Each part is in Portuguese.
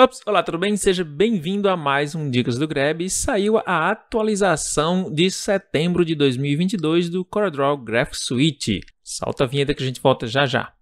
Ups, olá, tudo bem? Seja bem-vindo a mais um Dicas do Grab. Saiu a atualização de setembro de 2022 do CorelDRAW Graph Suite. Salta a vinheta que a gente volta já já.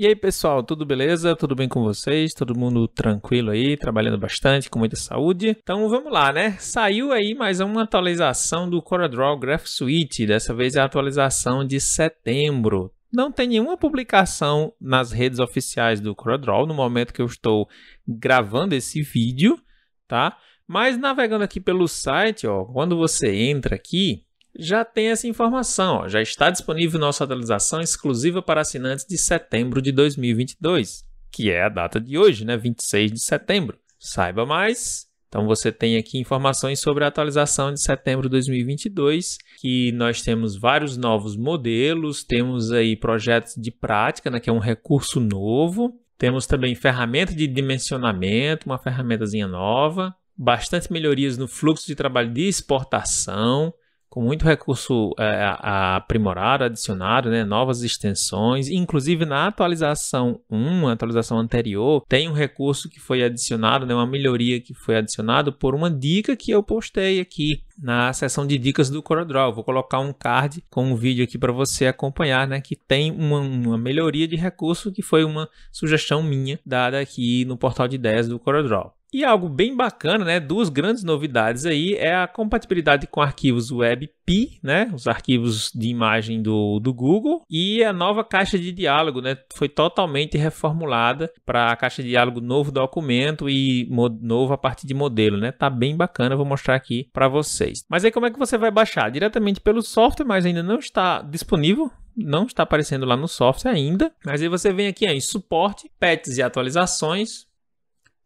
E aí, pessoal, tudo beleza? Tudo bem com vocês? Todo mundo tranquilo aí, trabalhando bastante, com muita saúde? Então, vamos lá, né? Saiu aí mais uma atualização do CorelDRAW Graph Suite, dessa vez é a atualização de setembro. Não tem nenhuma publicação nas redes oficiais do CorelDRAW no momento que eu estou gravando esse vídeo, tá? Mas navegando aqui pelo site, ó, quando você entra aqui, já tem essa informação. Ó, já está disponível nossa atualização exclusiva para assinantes de setembro de 2022, que é a data de hoje, né, 26 de setembro. Saiba mais. Então você tem aqui informações sobre a atualização de setembro de 2022, que nós temos vários novos modelos, temos aí projetos de prática, né, que é um recurso novo. Temos também ferramenta de dimensionamento, uma ferramentazinha nova, bastante melhorias no fluxo de trabalho de exportação, com muito recurso é, aprimorado, adicionado, né, novas extensões. Inclusive, na atualização 1, a atualização anterior, tem um recurso que foi adicionado, né, uma melhoria que foi adicionada por uma dica que eu postei aqui na seção de dicas do CorelDRAW. Vou colocar um card com um vídeo aqui para você acompanhar, né, que tem uma, uma, melhoria de recurso que foi uma sugestão minha dada aqui no portal de ideias do CorelDRAW. E algo bem bacana, né? Duas grandes novidades aí é a compatibilidade com arquivos WebP, né? Os arquivos de imagem do, do Google e a nova caixa de diálogo, né? Foi totalmente reformulada para a caixa de diálogo novo documento e novo a partir de modelo, né? Tá bem bacana, vou mostrar aqui para vocês. Mas aí como é que você vai baixar? Diretamente pelo software, mas ainda não está disponível não está aparecendo lá no software ainda, mas aí você vem aqui ó, em suporte, pets e atualizações,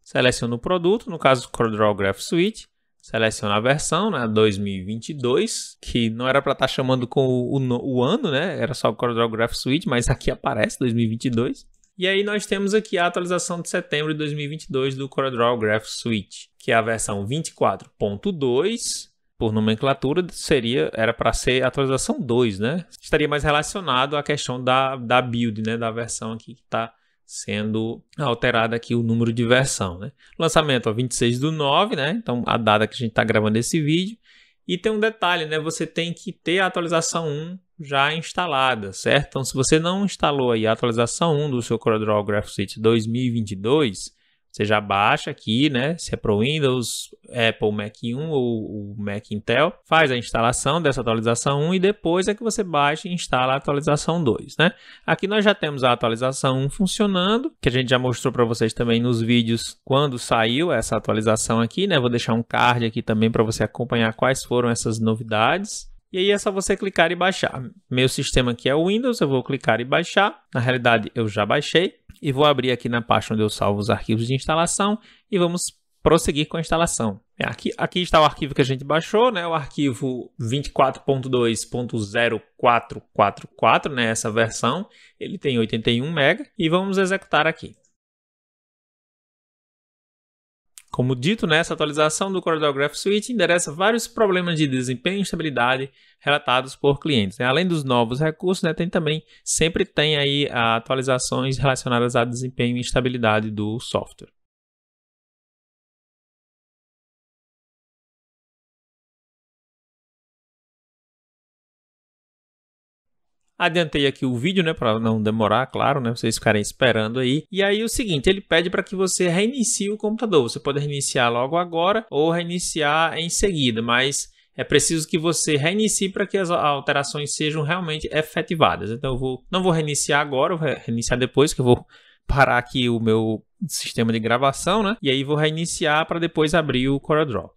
seleciono o produto, no caso do CorelDRAW Graph Suite, seleciono a versão, né, 2022, que não era para estar tá chamando com o, o, o, ano, né, era só o CorelDRAW Graph Suite, mas aqui aparece 2022. E aí nós temos aqui a atualização de setembro de 2022 do CorelDRAW Graph Suite, que é a versão 24.2, por nomenclatura, seria era para ser atualização 2, né? Estaria mais relacionado à questão da, da build, né, da versão aqui que está sendo alterado aqui o número de versão. Né? Lançamento ó, 26 do 9, né? então a data que a gente está gravando esse vídeo. E tem um detalhe, né? Você tem que ter a atualização 1 já instalada, certo? Então, se você não instalou aí a atualização 1 do seu CorelDRAW Suite 2022, você já baixa aqui, né? Se é para o Windows, Apple Mac 1 ou o Mac Intel, faz a instalação dessa atualização 1 e depois é que você baixa e instala a atualização 2, né? Aqui nós já temos a atualização 1 funcionando, que a gente já mostrou para vocês também nos vídeos quando saiu essa atualização aqui, né? Vou deixar um card aqui também para você acompanhar quais foram essas novidades. E aí é só você clicar e baixar. Meu sistema aqui é o Windows, eu vou clicar e baixar. Na realidade, eu já baixei e vou abrir aqui na pasta onde eu salvo os arquivos de instalação e vamos prosseguir com a instalação. É, aqui, aqui está o arquivo que a gente baixou, né? o arquivo 24.2.0444, né? essa versão, ele tem 81 MB, e vamos executar aqui. Como dito nessa né, atualização do Corel Suite, endereça vários problemas de desempenho e estabilidade relatados por clientes. Né? Além dos novos recursos, né, tem também sempre tem aí atualizações relacionadas a desempenho e estabilidade do software. Adiantei aqui o vídeo, né, para não demorar, claro, né, vocês ficarem esperando aí. E aí o seguinte, ele pede para que você reinicie o computador. Você pode reiniciar logo agora ou reiniciar em seguida, mas é preciso que você reinicie para que as alterações sejam realmente efetivadas. Então eu vou, não vou reiniciar agora, vou reiniciar depois que eu vou parar aqui o meu sistema de gravação, né? E aí vou reiniciar para depois abrir o CorelDRAW.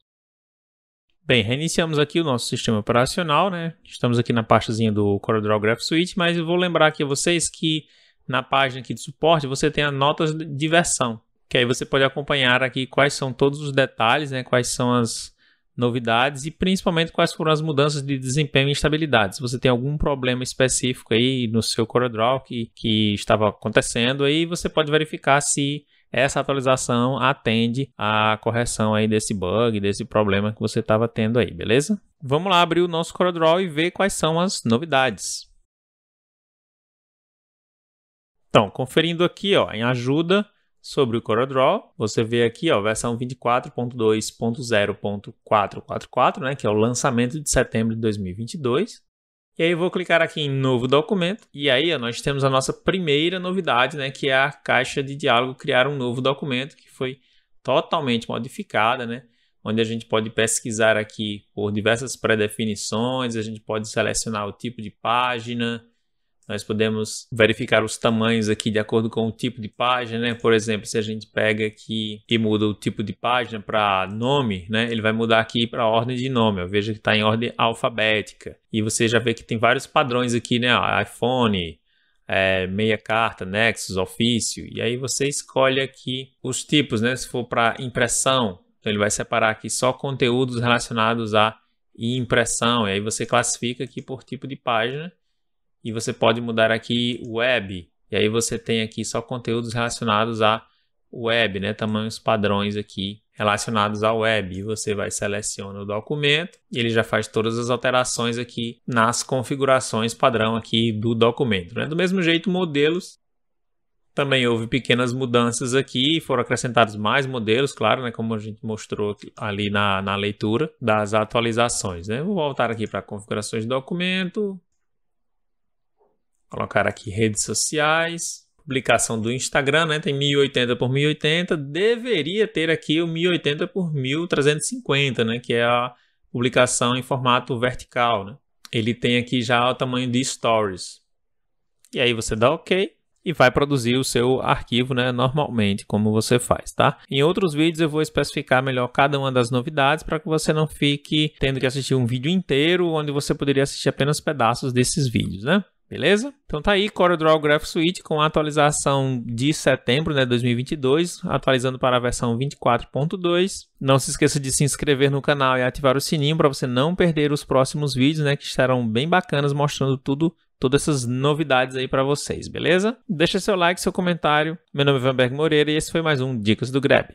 Bem, reiniciamos aqui o nosso sistema operacional, né? Estamos aqui na pastazinha do CorelDRAW Graph Suite, mas eu vou lembrar aqui a vocês que na página aqui de suporte você tem as notas de versão, que aí você pode acompanhar aqui quais são todos os detalhes, né? Quais são as novidades e principalmente quais foram as mudanças de desempenho e estabilidade. Se você tem algum problema específico aí no seu CorelDRAW que, que estava acontecendo, aí você pode verificar se essa atualização atende a correção aí desse bug, desse problema que você estava tendo aí, beleza? Vamos lá abrir o nosso CorelDRAW e ver quais são as novidades. Então, conferindo aqui ó, em ajuda sobre o CorelDRAW, você vê aqui ó, versão 24.2.0.444, né, que é o lançamento de setembro de 2022. E aí eu vou clicar aqui em novo documento e aí ó, nós temos a nossa primeira novidade, né, que é a caixa de diálogo criar um novo documento que foi totalmente modificada, né, onde a gente pode pesquisar aqui por diversas pré-definições, a gente pode selecionar o tipo de página, nós podemos verificar os tamanhos aqui de acordo com o tipo de página, né? Por exemplo, se a gente pega aqui e muda o tipo de página para nome, né? Ele vai mudar aqui para ordem de nome. Eu Veja que está em ordem alfabética. E você já vê que tem vários padrões aqui, né? iPhone, é, meia carta, Nexus, ofício. E aí você escolhe aqui os tipos, né? Se for para impressão, então ele vai separar aqui só conteúdos relacionados a impressão. E aí você classifica aqui por tipo de página e você pode mudar aqui web. E aí você tem aqui só conteúdos relacionados à web, né? Tamanhos padrões aqui relacionados à web. E você vai seleciona o documento e ele já faz todas as alterações aqui nas configurações padrão aqui do documento. Né? Do mesmo jeito, modelos. Também houve pequenas mudanças aqui, foram acrescentados mais modelos, claro, né, como a gente mostrou ali na, na leitura das atualizações. Né? Vou voltar aqui para configurações de documento, Colocar aqui redes sociais, publicação do Instagram, né? Tem 1080 por 1080, deveria ter aqui o 1080 por 1350, né? Que é a publicação em formato vertical, né? Ele tem aqui já o tamanho de stories. E aí você dá OK e vai produzir o seu arquivo, né, normalmente, como você faz, tá? Em outros vídeos eu vou especificar melhor cada uma das novidades para que você não fique tendo que assistir um vídeo inteiro onde você poderia assistir apenas pedaços desses vídeos, né? Beleza? Então tá aí CorelDRAW Graph Suite com a atualização de setembro de né, 2022, atualizando para a versão 24.2. Não se esqueça de se inscrever no canal e ativar o sininho para você não perder os próximos vídeos, né, que estarão bem bacanas mostrando tudo, todas essas novidades aí para vocês, beleza? Deixa seu like, seu comentário. Meu nome é Vanberg Moreira e esse foi mais um Dicas do Grab.